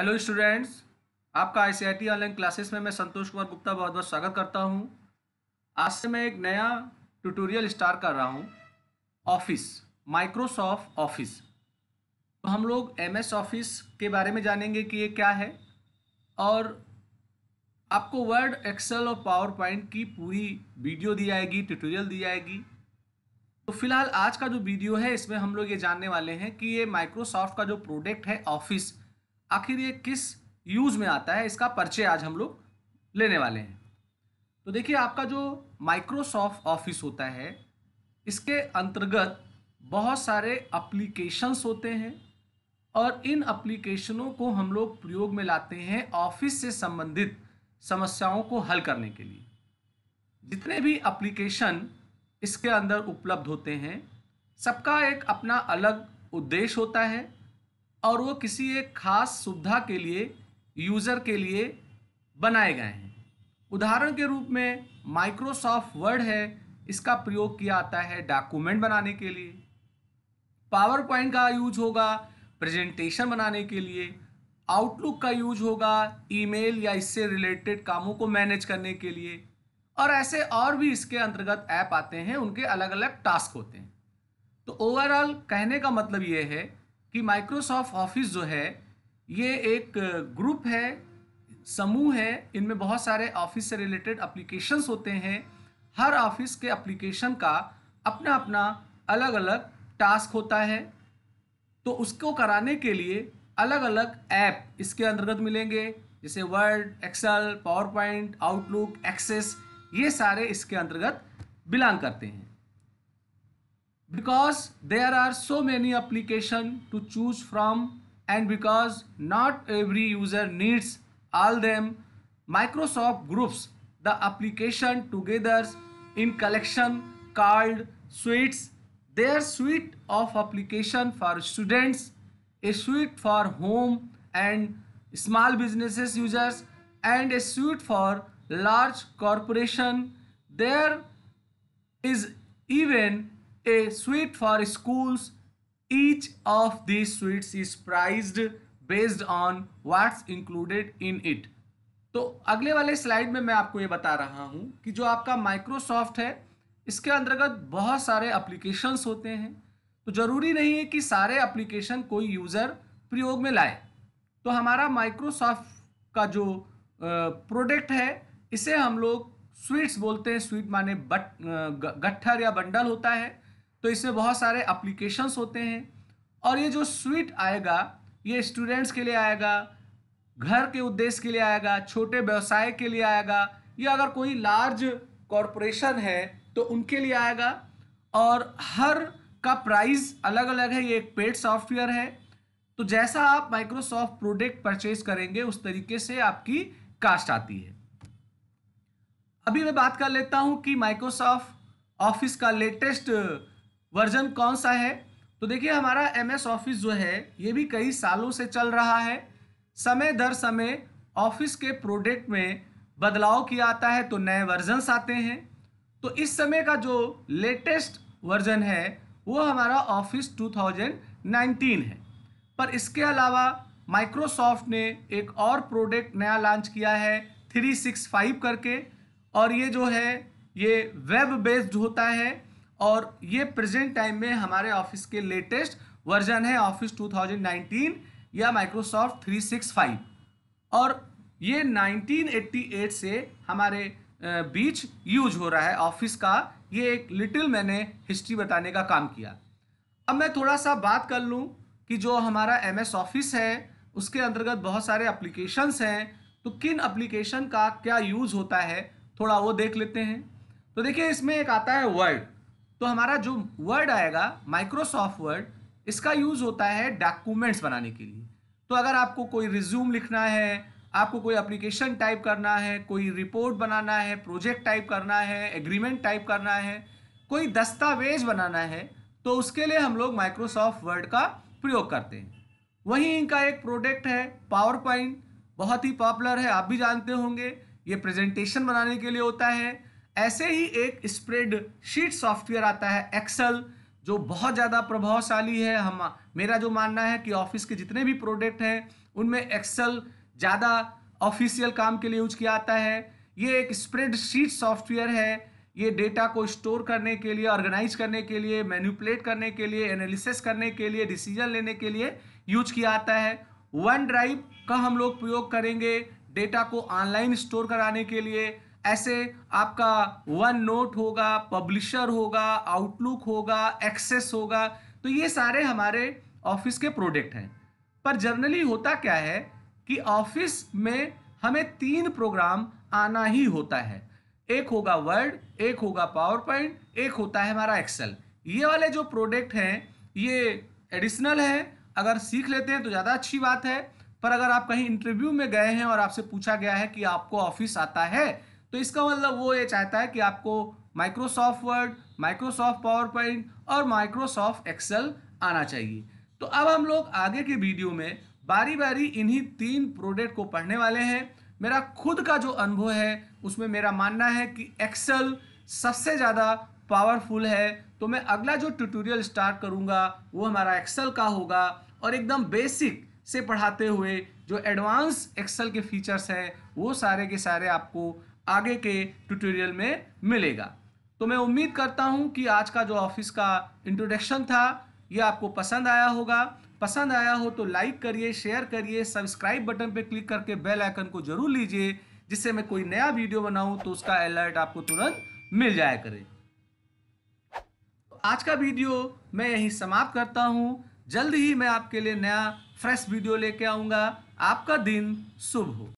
Hello students आपका आई online classes में मैं संतोष कुमार गुप्ता बहुत बहुत स्वागत करता हूं आज से मैं एक नया ट्यूटोरियल स्टार्ट कर रहा हूं ऑफिस माइक्रोसॉफ्ट ऑफिस तो हम लोग एमएस ऑफिस के बारे में जानेंगे कि ये क्या है और आपको वर्ड एक्सेल और पावर पॉइंट की पूरी वीडियो दी जाएगी ट्यूटोरियल दी जाएगी तो फिलहाल आज का जो वीडियो है इसमें हम लोग ये जानने वाले हैं कि ये माइक्रोसॉफ्ट का जो प्रोडक्ट है ऑफिस आखिर ये किस यूज़ में आता है इसका परिचय आज हम लोग लेने वाले हैं तो देखिए आपका जो माइक्रोसॉफ्ट ऑफिस होता है इसके अंतर्गत बहुत सारे अप्लीकेशंस होते हैं और इन अप्लीकेशनों को हम लोग प्रयोग में लाते हैं ऑफिस से संबंधित समस्याओं को हल करने के लिए जितने भी अप्लीकेशन इसके अंदर उपलब्ध होते हैं सबका एक अपना अलग उद्देश्य होता है और वो किसी एक खास सुविधा के लिए यूज़र के लिए बनाए गए हैं उदाहरण के रूप में माइक्रोसॉफ्ट वर्ड है इसका प्रयोग किया आता है डॉक्यूमेंट बनाने के लिए पावर पॉइंट का यूज होगा प्रेजेंटेशन बनाने के लिए आउटलुक का यूज होगा ईमेल या इससे रिलेटेड कामों को मैनेज करने के लिए और ऐसे और भी इसके अंतर्गत ऐप आते हैं उनके अलग अलग टास्क होते हैं तो ओवरऑल कहने का मतलब ये है कि माइक्रोसॉफ्ट ऑफिस जो है ये एक ग्रुप है समूह है इनमें बहुत सारे ऑफिस से रिलेटेड एप्लीकेशंस होते हैं हर ऑफिस के एप्लीकेशन का अपना अपना अलग अलग टास्क होता है तो उसको कराने के लिए अलग अलग ऐप इसके अंतर्गत मिलेंगे जैसे Word Excel PowerPoint Outlook Access ये सारे इसके अंतर्गत बिलोंग करते हैं because there are so many application to choose from and because not every user needs all them Microsoft groups the application together in collection called suites their suite of application for students a suite for home and small businesses users and a suite for large corporation there is even a suite for schools. Each of these suites is priced based on what's included in it. तो अगले वाले slide में मैं आपको ये बता रहा हूँ कि जो आपका माइक्रोसॉफ्ट है इसके अंतर्गत बहुत सारे एप्लीकेशंस होते हैं तो ज़रूरी नहीं है कि सारे एप्लीकेशन कोई यूज़र प्रयोग में लाए तो हमारा माइक्रोसॉफ्ट का जो प्रोडक्ट है इसे हम लोग स्वीट्स बोलते हैं स्वीट माने बट गट्ठर या बंडल होता है तो इसमें बहुत सारे अप्लीकेशंस होते हैं और ये जो स्वीट आएगा ये स्टूडेंट्स के लिए आएगा घर के उद्देश्य के लिए आएगा छोटे व्यवसाय के लिए आएगा या अगर कोई लार्ज कॉरपोरेशन है तो उनके लिए आएगा और हर का प्राइस अलग अलग है ये एक पेड सॉफ्टवेयर है तो जैसा आप माइक्रोसॉफ्ट प्रोडक्ट परचेज करेंगे उस तरीके से आपकी कास्ट आती है अभी मैं बात कर लेता हूं कि माइक्रोसॉफ्ट ऑफिस का लेटेस्ट वर्जन कौन सा है तो देखिए हमारा एम एस ऑफिस जो है ये भी कई सालों से चल रहा है समय दर समय ऑफिस के प्रोडक्ट में बदलाव किया आता है तो नए वर्जन्स आते हैं तो इस समय का जो लेटेस्ट वर्जन है वो हमारा ऑफिस 2019 है पर इसके अलावा माइक्रोसॉफ्ट ने एक और प्रोडक्ट नया लॉन्च किया है 365 करके और ये जो है ये वेब बेस्ड होता है और ये प्रेजेंट टाइम में हमारे ऑफिस के लेटेस्ट वर्जन है ऑफिस 2019 या माइक्रोसॉफ्ट 365 और ये 1988 से हमारे बीच यूज हो रहा है ऑफिस का ये एक लिटिल मैंने हिस्ट्री बताने का काम किया अब मैं थोड़ा सा बात कर लूँ कि जो हमारा एम एस ऑफिस है उसके अंतर्गत बहुत सारे अप्लीकेशंस हैं तो किन अप्लीकेशन का क्या यूज़ होता है थोड़ा वो देख लेते हैं तो देखिए इसमें एक आता है वर्ड तो हमारा जो वर्ड आएगा माइक्रोसॉफ्ट वर्ड इसका यूज़ होता है डॉक्यूमेंट्स बनाने के लिए तो अगर आपको कोई रिज्यूम लिखना है आपको कोई एप्लीकेशन टाइप करना है कोई रिपोर्ट बनाना है प्रोजेक्ट टाइप करना है एग्रीमेंट टाइप करना है कोई दस्तावेज बनाना है तो उसके लिए हम लोग माइक्रोसॉफ्ट वर्ड का प्रयोग करते हैं वहीं इनका एक प्रोडक्ट है पावर पॉइंट बहुत ही पॉपुलर है आप भी जानते होंगे ये प्रेजेंटेशन बनाने के लिए होता है ऐसे ही एक स्प्रेड शीट सॉफ्टवेयर आता है एक्सेल जो बहुत ज़्यादा प्रभावशाली है हम मेरा जो मानना है कि ऑफिस के जितने भी प्रोडक्ट हैं उनमें एक्सेल ज़्यादा ऑफिशियल काम के लिए यूज किया जाता है ये एक स्प्रेड शीट सॉफ्टवेयर है ये डेटा को स्टोर करने के लिए ऑर्गेनाइज करने के लिए मैन्यूपुलेट करने के लिए एनालिसिस करने के लिए डिसीजन लेने के लिए यूज किया जाता है वन ड्राइव का हम लोग प्रयोग करेंगे डेटा को ऑनलाइन स्टोर कराने के लिए ऐसे आपका वन नोट होगा पब्लिशर होगा आउटलुक होगा एक्सेस होगा तो ये सारे हमारे ऑफिस के प्रोडक्ट हैं पर जनरली होता क्या है कि ऑफिस में हमें तीन प्रोग्राम आना ही होता है एक होगा वर्ड एक होगा पावर पॉइंट एक होता है हमारा एक्सेल ये वाले जो प्रोडक्ट हैं ये एडिशनल है अगर सीख लेते हैं तो ज़्यादा अच्छी बात है पर अगर आप कहीं इंटरव्यू में गए हैं और आपसे पूछा गया है कि आपको ऑफिस आता है तो इसका मतलब वो ये चाहता है कि आपको Microsoft Word Microsoft PowerPoint और माइक्रोसॉफ्ट एक्सेल आना चाहिए तो अब हम लोग आगे के वीडियो में बारी बारी इन्हीं तीन प्रोडक्ट को पढ़ने वाले हैं मेरा खुद का जो अनुभव है उसमें मेरा मानना है कि एक्सेल सबसे ज़्यादा पावरफुल है तो मैं अगला जो ट्यूटोरियल स्टार्ट करूँगा वो हमारा एक्सेल का होगा और एकदम बेसिक से पढ़ाते हुए जो एडवांस एक्सेल के फीचर्स हैं वो सारे के सारे आपको आगे के ट्यूटोरियल में मिलेगा तो मैं उम्मीद करता हूँ कि आज का जो ऑफिस का इंट्रोडक्शन था ये आपको पसंद आया होगा पसंद आया हो तो लाइक करिए शेयर करिए सब्सक्राइब बटन पर क्लिक करके बेल आइकन को जरूर लीजिए जिससे मैं कोई नया वीडियो बनाऊं तो उसका अलर्ट आपको तुरंत मिल जाया करे आज का वीडियो मैं यहीं समाप्त करता हूं जल्द ही मैं आपके लिए नया फ्रेश वीडियो लेके आऊँगा आपका दिन शुभ हो